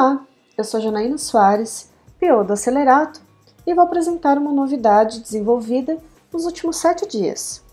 Olá, eu sou Janaína Soares, PO do Acelerato, e vou apresentar uma novidade desenvolvida nos últimos sete dias.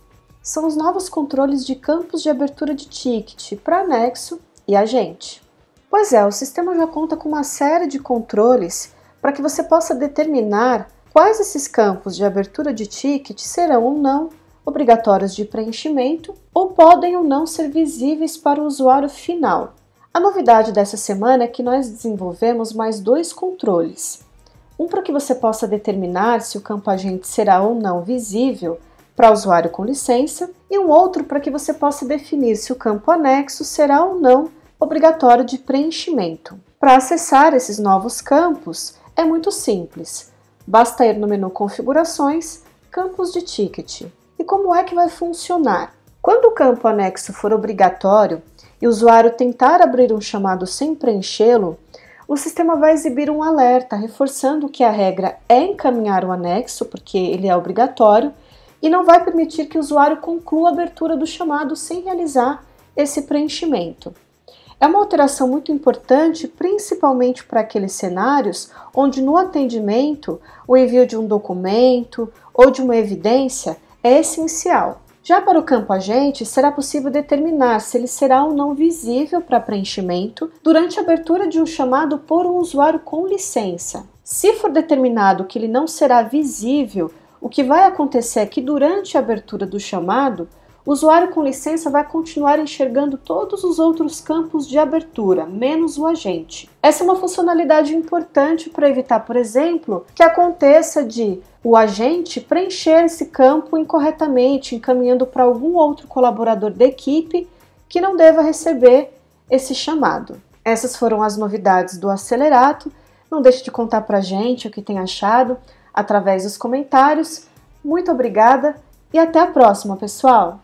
São os novos controles de campos de abertura de ticket para anexo e agente. Pois é, o sistema já conta com uma série de controles para que você possa determinar quais esses campos de abertura de ticket serão ou não obrigatórios de preenchimento ou podem ou não ser visíveis para o usuário final. A novidade dessa semana é que nós desenvolvemos mais dois controles. Um para que você possa determinar se o campo agente será ou não visível para usuário com licença, e um outro para que você possa definir se o campo anexo será ou não obrigatório de preenchimento. Para acessar esses novos campos é muito simples. Basta ir no menu Configurações, Campos de Ticket. E como é que vai funcionar? Quando o campo anexo for obrigatório e o usuário tentar abrir um chamado sem preenchê-lo, o sistema vai exibir um alerta reforçando que a regra é encaminhar o anexo, porque ele é obrigatório, e não vai permitir que o usuário conclua a abertura do chamado sem realizar esse preenchimento. É uma alteração muito importante, principalmente para aqueles cenários onde no atendimento o envio de um documento ou de uma evidência é essencial já para o campo agente, será possível determinar se ele será ou não visível para preenchimento durante a abertura de um chamado por um usuário com licença. Se for determinado que ele não será visível, o que vai acontecer é que durante a abertura do chamado, o usuário com licença vai continuar enxergando todos os outros campos de abertura, menos o agente. Essa é uma funcionalidade importante para evitar, por exemplo, que aconteça de o agente preencher esse campo incorretamente, encaminhando para algum outro colaborador da equipe que não deva receber esse chamado. Essas foram as novidades do Acelerato. Não deixe de contar para a gente o que tem achado através dos comentários. Muito obrigada e até a próxima, pessoal!